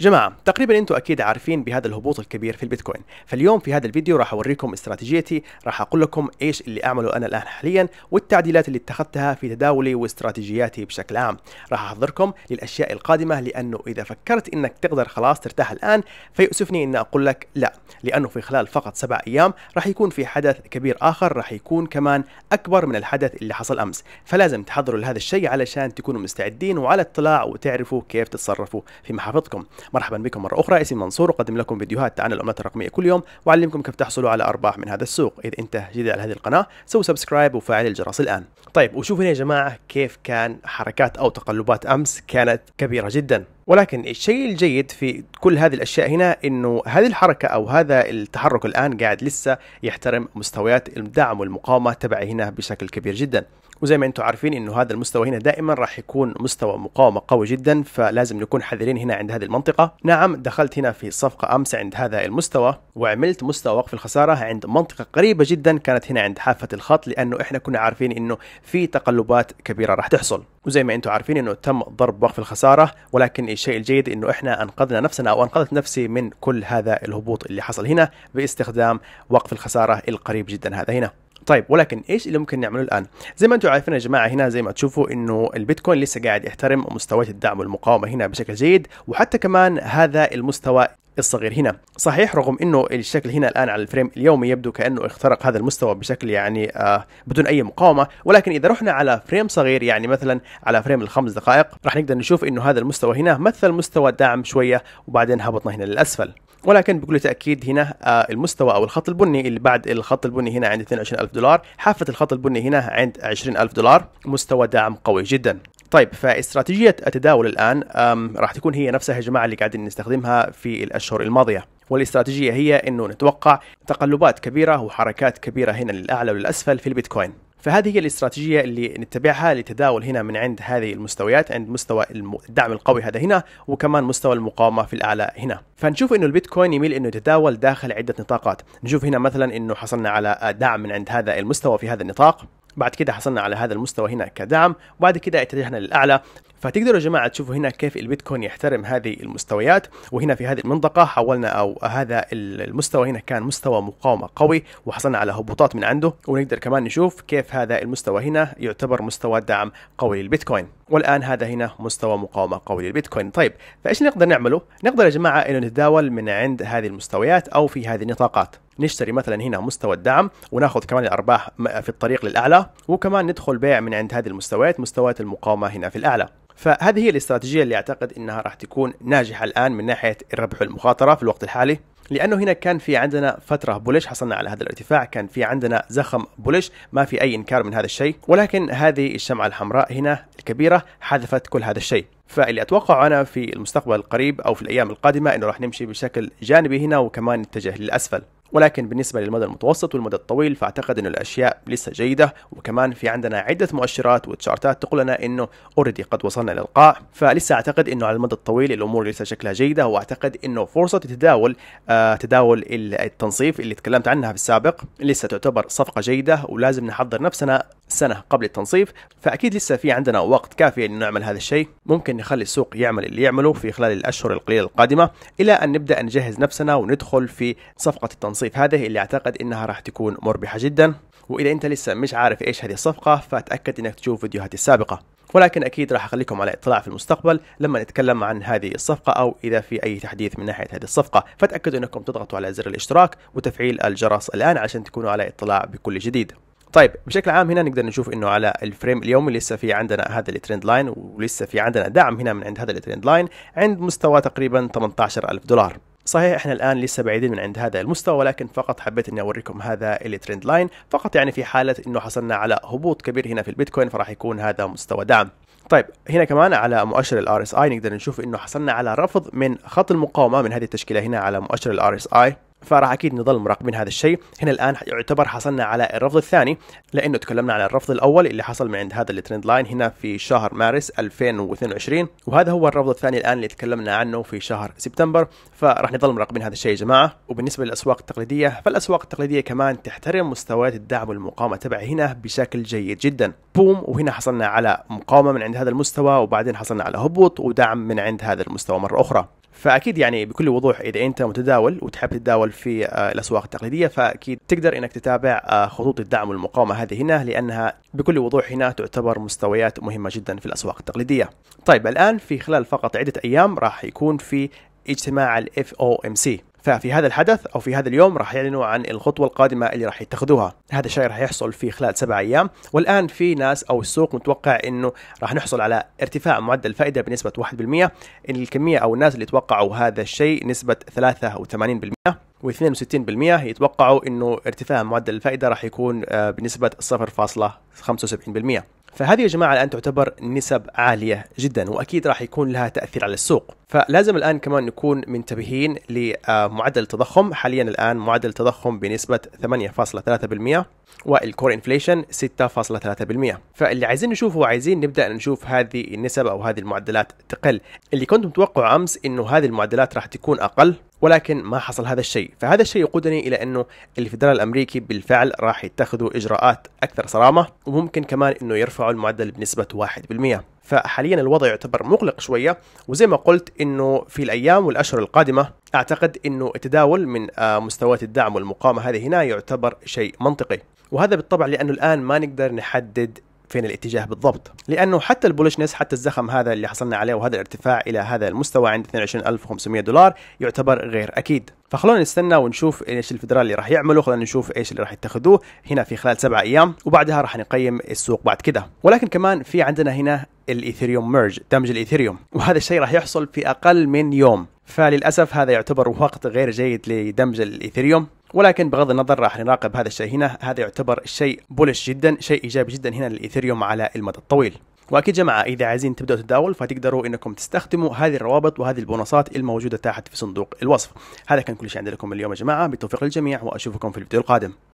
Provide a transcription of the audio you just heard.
جماعة تقريبا انتم اكيد عارفين بهذا الهبوط الكبير في البيتكوين فاليوم في هذا الفيديو راح اوريكم استراتيجيتي راح اقول لكم ايش اللي اعمله انا الان حاليا والتعديلات اللي اتخذتها في تداولي واستراتيجياتي بشكل عام راح احضركم للاشياء القادمة لانه اذا فكرت انك تقدر خلاص ترتاح الان فيؤسفني ان اقول لك لا لانه في خلال فقط سبع ايام راح يكون في حدث كبير اخر راح يكون كمان اكبر من الحدث اللي حصل امس فلازم تحضروا لهذا الشيء علشان تكونوا مستعدين وعلى اطلاع وتعرفوا كيف تتصرفوا في محافظتكم مرحبا بكم مرة أخرى اسمي منصور أقدم لكم فيديوهات عن العملات الرقمية كل يوم وأعلمكم كيف تحصلوا على أرباح من هذا السوق إذا أنت جديد على هذه القناة سو سبسكرايب وفعل الجرس الآن طيب وشوفوا يا جماعة كيف كان حركات أو تقلبات أمس كانت كبيرة جدا ولكن الشيء الجيد في كل هذه الاشياء هنا انه هذه الحركه او هذا التحرك الان قاعد لسه يحترم مستويات الدعم والمقاومه تبعي هنا بشكل كبير جدا وزي ما انتم عارفين انه هذا المستوى هنا دائما راح يكون مستوى مقاومه قوي جدا فلازم نكون حذرين هنا عند هذه المنطقه نعم دخلت هنا في صفقه امس عند هذا المستوى وعملت مستوى وقف الخساره عند منطقه قريبه جدا كانت هنا عند حافه الخط لانه احنا كنا عارفين انه في تقلبات كبيره راح تحصل وزي ما انتم عارفين انه تم ضرب وقف الخساره ولكن الشيء الجيد انه احنا انقذنا نفسنا او انقذت نفسي من كل هذا الهبوط اللي حصل هنا باستخدام وقف الخساره القريب جدا هذا هنا طيب ولكن ايش اللي ممكن نعمله الان؟ زي ما انتم عارفين يا جماعه هنا زي ما تشوفوا انه البيتكوين لسه قاعد يحترم مستويات الدعم والمقاومه هنا بشكل جيد وحتى كمان هذا المستوى الصغير هنا صحيح رغم انه الشكل هنا الان على الفريم اليومي يبدو كانه اخترق هذا المستوى بشكل يعني آه بدون اي مقاومه ولكن اذا رحنا على فريم صغير يعني مثلا على فريم الخمس دقائق راح نقدر نشوف انه هذا المستوى هنا مثل مستوى دعم شويه وبعدين هبطنا هنا للاسفل ولكن بكل تاكيد هنا آه المستوى او الخط البني اللي بعد الخط البني هنا عند 22000 دولار حافه الخط البني هنا عند 20000 دولار مستوى دعم قوي جدا طيب فاستراتيجية التداول الآن راح تكون هي نفسها يا جماعة اللي قاعدين نستخدمها في الأشهر الماضية والاستراتيجية هي أنه نتوقع تقلبات كبيرة وحركات كبيرة هنا للأعلى وللأسفل في البيتكوين فهذه هي الاستراتيجية اللي نتبعها لتداول هنا من عند هذه المستويات عند مستوى الدعم القوي هذا هنا وكمان مستوى المقاومة في الأعلى هنا فنشوف انه البيتكوين يميل انه يتداول داخل عدة نطاقات نشوف هنا مثلا انه حصلنا على دعم من عند هذا المستوى في هذا النطاق بعد كده حصلنا على هذا المستوى هنا كدعم وبعد كده اتجهنا للاعلى فتقدروا يا جماعه تشوفوا هنا كيف البيتكوين يحترم هذه المستويات وهنا في هذه المنطقه حولنا او هذا المستوى هنا كان مستوى مقاومه قوي وحصلنا على هبوطات من عنده ونقدر كمان نشوف كيف هذا المستوى هنا يعتبر مستوى دعم قوي للبيتكوين والان هذا هنا مستوى مقاومه قوي للبيتكوين طيب فايش نقدر نعمله نقدر يا جماعه انه نتداول من عند هذه المستويات او في هذه النطاقات نشتري مثلا هنا مستوى الدعم وناخذ كمان الارباح في الطريق للاعلى وكمان ندخل بيع من عند هذه المستويات مستويات المقاومه هنا في الاعلى فهذه هي الاستراتيجيه اللي اعتقد انها راح تكون ناجحه الان من ناحيه الربح والمخاطره في الوقت الحالي لانه هنا كان في عندنا فتره بولش حصلنا على هذا الارتفاع كان في عندنا زخم بولش ما في اي انكار من هذا الشيء ولكن هذه الشمعه الحمراء هنا الكبيره حذفت كل هذا الشيء فاللي اتوقع انا في المستقبل القريب او في الايام القادمه انه راح نمشي بشكل جانبي هنا وكمان نتجه للاسفل ولكن بالنسبة للمدى المتوسط والمدى الطويل فأعتقد أن الأشياء لسه جيدة وكمان في عندنا عدة مؤشرات وتشارتات تقول لنا أنه اوريدي قد وصلنا للقاع فلسه أعتقد أنه على المدى الطويل الأمور لسه شكلها جيدة وأعتقد أنه فرصة تداول آه تداول التنصيف اللي تكلمت عنها في السابق لسه تعتبر صفقة جيدة ولازم نحضر نفسنا سنه قبل التنصيف فاكيد لسه في عندنا وقت كافي ان نعمل هذا الشيء ممكن نخلي السوق يعمل اللي يعمله في خلال الاشهر القليله القادمه الى ان نبدا نجهز نفسنا وندخل في صفقه التنصيف هذه اللي اعتقد انها راح تكون مربحه جدا واذا انت لسه مش عارف ايش هذه الصفقه فتاكد انك تشوف فيديوهاتي السابقه ولكن اكيد راح اخليكم على اطلاع في المستقبل لما نتكلم عن هذه الصفقه او اذا في اي تحديث من ناحيه هذه الصفقه فتاكدوا انكم تضغطوا على زر الاشتراك وتفعيل الجرس الان عشان تكونوا على اطلاع بكل جديد طيب بشكل عام هنا نقدر نشوف انه على الفريم اليومي لسه في عندنا هذا الترند لاين ولسه في عندنا دعم هنا من عند هذا الترند لاين عند مستوى تقريبا 18000 دولار صحيح احنا الان لسه بعيدين من عند هذا المستوى ولكن فقط حبيت اني اوريكم هذا الترند لاين فقط يعني في حاله انه حصلنا على هبوط كبير هنا في البيتكوين فراح يكون هذا مستوى دعم طيب هنا كمان على مؤشر الار اس اي نقدر نشوف انه حصلنا على رفض من خط المقاومه من هذه التشكيله هنا على مؤشر الار اس اي فراح اكيد نظل مراقبين هذا الشيء هنا الان يعتبر حصلنا على الرفض الثاني لانه تكلمنا على الرفض الاول اللي حصل من عند هذا الترند لاين هنا في شهر مارس 2022 وهذا هو الرفض الثاني الان اللي تكلمنا عنه في شهر سبتمبر فراح نظل مراقبين هذا الشيء يا جماعه وبالنسبه للاسواق التقليديه فالاسواق التقليديه كمان تحترم مستويات الدعم والمقاومه تبع هنا بشكل جيد جدا بوم وهنا حصلنا على مقاومه من عند هذا المستوى وبعدين حصلنا على هبوط ودعم من عند هذا المستوى مره اخرى فاكيد يعني بكل وضوح اذا انت متداول وتحب تتداول في آه، الاسواق التقليديه فاكيد تقدر انك تتابع آه، خطوط الدعم والمقاومه هذه هنا لانها بكل وضوح هنا تعتبر مستويات مهمه جدا في الاسواق التقليديه. طيب الان في خلال فقط عده ايام راح يكون في اجتماع ام FOMC ففي هذا الحدث او في هذا اليوم راح يعلنوا عن الخطوه القادمه اللي راح يتخذوها هذا الشيء راح يحصل في خلال سبع ايام والان في ناس او السوق متوقع انه راح نحصل على ارتفاع معدل الفائده بنسبه 1% الكميه او الناس اللي توقعوا هذا الشيء نسبه 83% و62% يتوقعوا انه ارتفاع معدل الفائده راح يكون آه، بنسبه 0.75% فهذه يا جماعه الان تعتبر نسب عاليه جدا واكيد راح يكون لها تاثير على السوق فلازم الان كمان نكون منتبهين لمعدل آه، التضخم حاليا الان معدل التضخم بنسبه 8.3% والكور انفليشن 6.3% فاللي عايزين نشوفه عايزين نبدا نشوف هذه النسب او هذه المعدلات تقل اللي كنت متوقعه امس انه هذه المعدلات راح تكون اقل ولكن ما حصل هذا الشيء فهذا الشيء يقودني إلى أنه الفدرال الأمريكي بالفعل راح يتخذوا إجراءات أكثر صرامة وممكن كمان أنه يرفعوا المعدل بنسبة 1% فحاليا الوضع يعتبر مقلق شويه وزي ما قلت انه في الايام والاشهر القادمه اعتقد انه التداول من آه، مستويات الدعم والمقاومه هذه هنا يعتبر شيء منطقي وهذا بالطبع لانه الان ما نقدر نحدد فين الاتجاه بالضبط لانه حتى البولشنس حتى الزخم هذا اللي حصلنا عليه وهذا الارتفاع الى هذا المستوى عند 22500 دولار يعتبر غير اكيد فخلونا نستنى ونشوف ايش الفدرالي اللي راح يعمله خلونا نشوف ايش اللي راح يتخذوه هنا في خلال سبعة ايام وبعدها راح نقيم السوق بعد كده ولكن كمان في عندنا هنا الايثيريوم ميرج دمج الايثيريوم وهذا الشيء راح يحصل في اقل من يوم فللاسف هذا يعتبر وقت غير جيد لدمج الايثيريوم ولكن بغض النظر راح نراقب هذا الشيء هنا هذا يعتبر شيء بولش جدا شيء ايجابي جدا هنا للايثيريوم على المدى الطويل واكيد جماعه اذا عايزين تبداوا تداول فتقدروا انكم تستخدموا هذه الروابط وهذه البونصات الموجوده تحت في صندوق الوصف هذا كان كل شيء عندنا لكم اليوم يا جماعه بالتوفيق للجميع واشوفكم في الفيديو القادم